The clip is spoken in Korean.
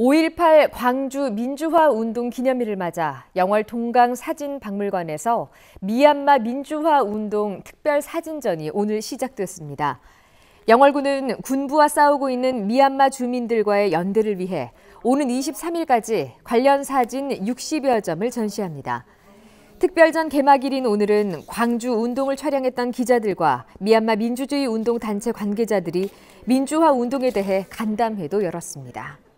5.18 광주 민주화 운동 기념일을 맞아 영월 동강 사진 박물관에서 미얀마 민주화 운동 특별 사진전이 오늘 시작됐습니다. 영월군은 군부와 싸우고 있는 미얀마 주민들과의 연대를 위해 오는 23일까지 관련 사진 60여 점을 전시합니다. 특별전 개막일인 오늘은 광주 운동을 촬영했던 기자들과 미얀마 민주주의 운동 단체 관계자들이 민주화 운동에 대해 간담회도 열었습니다.